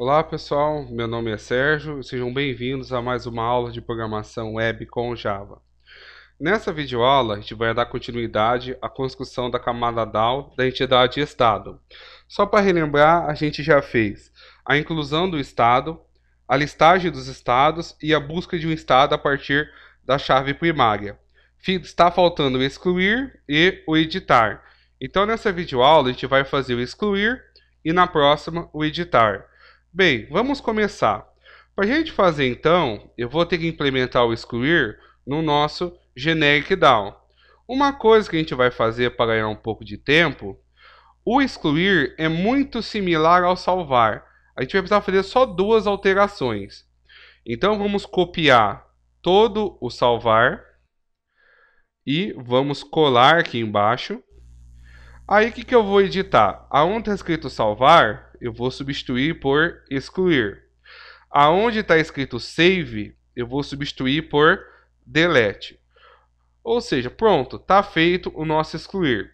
Olá pessoal, meu nome é Sérgio, sejam bem-vindos a mais uma aula de programação web com Java. Nessa videoaula, a gente vai dar continuidade à construção da camada DAO da entidade Estado. Só para relembrar, a gente já fez a inclusão do Estado, a listagem dos Estados e a busca de um Estado a partir da chave primária. Está faltando o excluir e o editar. Então, nessa videoaula, a gente vai fazer o excluir e na próxima o editar. Bem, vamos começar. Para a gente fazer então, eu vou ter que implementar o excluir no nosso generic down. Uma coisa que a gente vai fazer para ganhar um pouco de tempo, o excluir é muito similar ao salvar. A gente vai precisar fazer só duas alterações. Então vamos copiar todo o salvar e vamos colar aqui embaixo. Aí o que, que eu vou editar? Aonde está escrito salvar, eu vou substituir por excluir. Aonde está escrito save, eu vou substituir por delete. Ou seja, pronto, está feito o nosso excluir.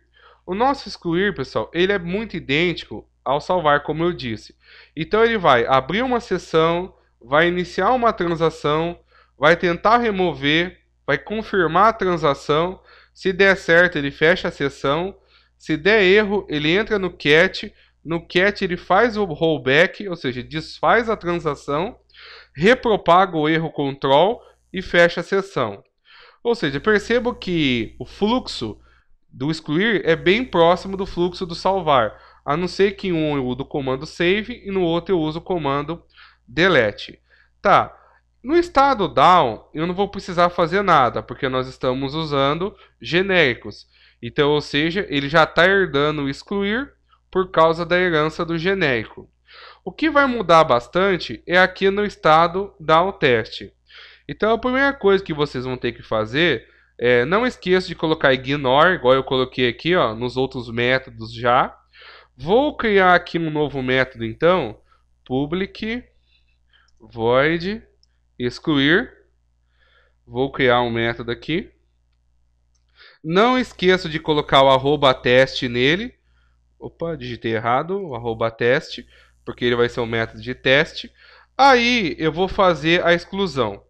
O nosso excluir, pessoal, ele é muito idêntico ao salvar, como eu disse. Então ele vai abrir uma sessão, vai iniciar uma transação, vai tentar remover, vai confirmar a transação. Se der certo, ele fecha a sessão. Se der erro, ele entra no cat no cat ele faz o rollback, ou seja, desfaz a transação, repropaga o erro control e fecha a sessão. Ou seja, percebo que o fluxo do excluir é bem próximo do fluxo do salvar, a não ser que em um eu uso o comando save e no outro eu uso o comando delete. Tá, no estado down eu não vou precisar fazer nada, porque nós estamos usando genéricos. Então, ou seja, ele já está herdando o excluir por causa da herança do genérico. O que vai mudar bastante é aqui no estado dar o teste. Então a primeira coisa que vocês vão ter que fazer é, não esqueça de colocar ignore, igual eu coloquei aqui ó, nos outros métodos já. Vou criar aqui um novo método então, public void excluir. Vou criar um método aqui. Não esqueça de colocar o arroba teste nele, Opa, digitei errado, arroba teste, porque ele vai ser um método de teste. Aí eu vou fazer a exclusão.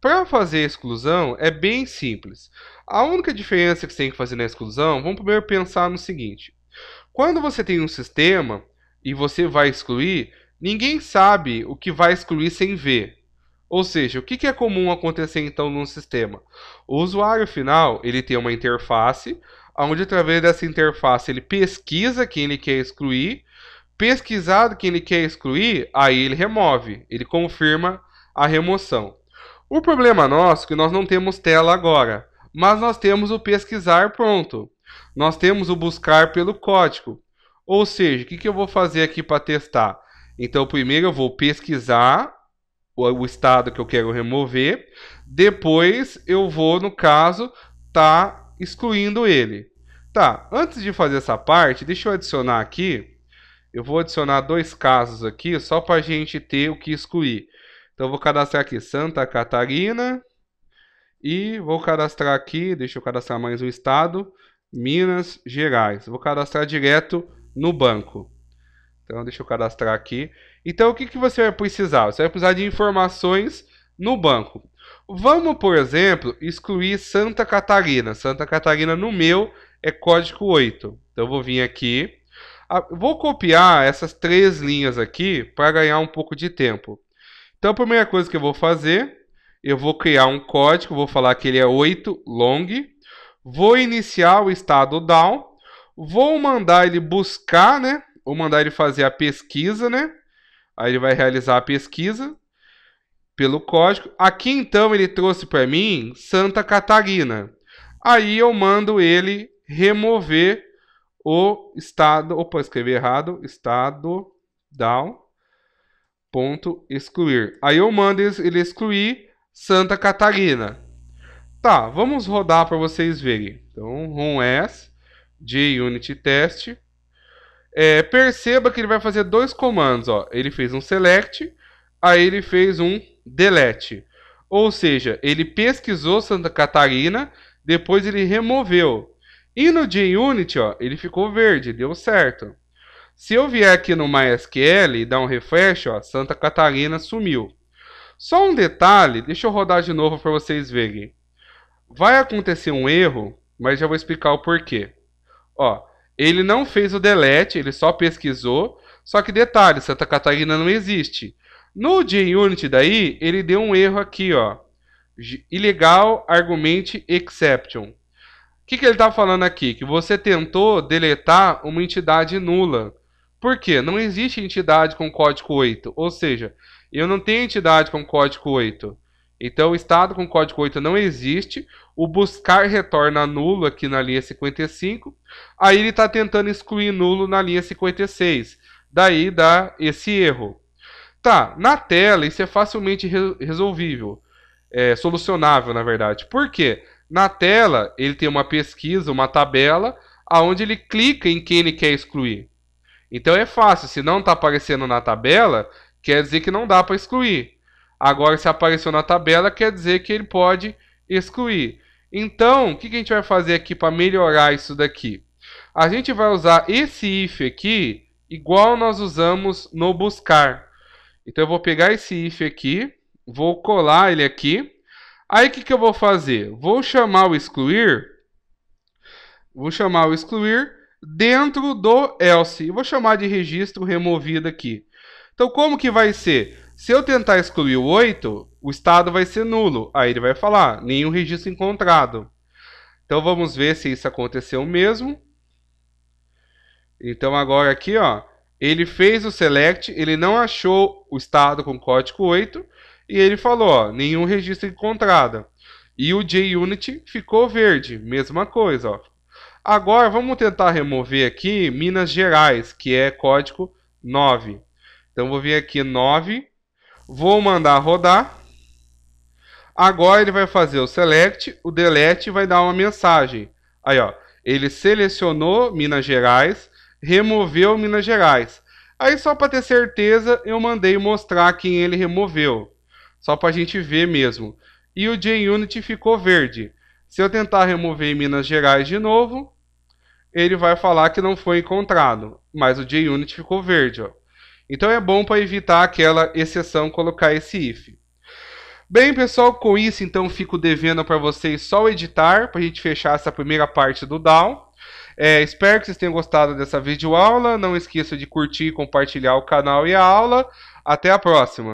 Para fazer a exclusão é bem simples. A única diferença que você tem que fazer na exclusão, vamos primeiro pensar no seguinte. Quando você tem um sistema e você vai excluir, ninguém sabe o que vai excluir sem ver. Ou seja, o que é comum acontecer então num sistema? O usuário final ele tem uma interface onde através dessa interface ele pesquisa quem ele quer excluir, pesquisado quem ele quer excluir, aí ele remove, ele confirma a remoção. O problema nosso é que nós não temos tela agora, mas nós temos o pesquisar pronto. Nós temos o buscar pelo código. Ou seja, o que, que eu vou fazer aqui para testar? Então, primeiro eu vou pesquisar o estado que eu quero remover. Depois eu vou, no caso, tá excluindo ele. Tá, antes de fazer essa parte, deixa eu adicionar aqui. Eu vou adicionar dois casos aqui, só para a gente ter o que excluir. Então, eu vou cadastrar aqui Santa Catarina. E vou cadastrar aqui, deixa eu cadastrar mais um estado, Minas Gerais. Vou cadastrar direto no banco. Então, deixa eu cadastrar aqui. Então, o que, que você vai precisar? Você vai precisar de informações no banco. Vamos, por exemplo, excluir Santa Catarina. Santa Catarina no meu é código 8. Então eu vou vir aqui. Vou copiar essas três linhas aqui para ganhar um pouco de tempo. Então a primeira coisa que eu vou fazer, eu vou criar um código, vou falar que ele é 8 long, vou iniciar o estado down, vou mandar ele buscar, né? Vou mandar ele fazer a pesquisa, né? Aí ele vai realizar a pesquisa pelo código. Aqui então ele trouxe para mim Santa Catarina. Aí eu mando ele remover o estado, opa, escrevi errado, estado down ponto excluir. Aí eu mando ele excluir Santa Catarina. Tá, vamos rodar para vocês verem. Então, rom s de unit test. É, perceba que ele vai fazer dois comandos, ó. Ele fez um select, aí ele fez um delete. Ou seja, ele pesquisou Santa Catarina, depois ele removeu. E no JUnity, ó, ele ficou verde, deu certo. Se eu vier aqui no MySQL e dar um refresh, ó, Santa Catarina sumiu. Só um detalhe, deixa eu rodar de novo para vocês verem. Vai acontecer um erro, mas já vou explicar o porquê. Ó, ele não fez o delete, ele só pesquisou. Só que detalhe, Santa Catarina não existe. No JUnity daí, ele deu um erro aqui, ó. Ilegal argument exception. O que, que ele está falando aqui? Que você tentou deletar uma entidade nula. Por quê? Não existe entidade com código 8. Ou seja, eu não tenho entidade com código 8. Então, o estado com código 8 não existe. O buscar retorna nulo aqui na linha 55. Aí ele está tentando excluir nulo na linha 56. Daí dá esse erro. Tá, na tela isso é facilmente re resolvível. É, solucionável, na verdade. Por quê? Na tela, ele tem uma pesquisa, uma tabela, aonde ele clica em quem ele quer excluir. Então é fácil, se não está aparecendo na tabela, quer dizer que não dá para excluir. Agora, se apareceu na tabela, quer dizer que ele pode excluir. Então, o que, que a gente vai fazer aqui para melhorar isso daqui? A gente vai usar esse if aqui, igual nós usamos no buscar. Então eu vou pegar esse if aqui, vou colar ele aqui. Aí o que, que eu vou fazer? Vou chamar o excluir, vou chamar o excluir dentro do else. E vou chamar de registro removido aqui. Então como que vai ser? Se eu tentar excluir o 8, o estado vai ser nulo. Aí ele vai falar, nenhum registro encontrado. Então vamos ver se isso aconteceu mesmo. Então agora aqui, ó, ele fez o select, ele não achou o estado com código 8 e ele falou, ó, nenhum registro encontrado. E o JUnit ficou verde, mesma coisa, ó. Agora vamos tentar remover aqui Minas Gerais, que é código 9. Então vou vir aqui 9, vou mandar rodar. Agora ele vai fazer o select, o delete vai dar uma mensagem. Aí, ó, ele selecionou Minas Gerais, removeu Minas Gerais. Aí só para ter certeza, eu mandei mostrar quem ele removeu, só para a gente ver mesmo. E o JUnit ficou verde. Se eu tentar remover Minas Gerais de novo, ele vai falar que não foi encontrado, mas o JUnit ficou verde. Ó. Então é bom para evitar aquela exceção colocar esse if. Bem, pessoal, com isso então fico devendo para vocês só editar, para a gente fechar essa primeira parte do DAO. É, espero que vocês tenham gostado dessa videoaula. Não esqueça de curtir, compartilhar o canal e a aula. Até a próxima!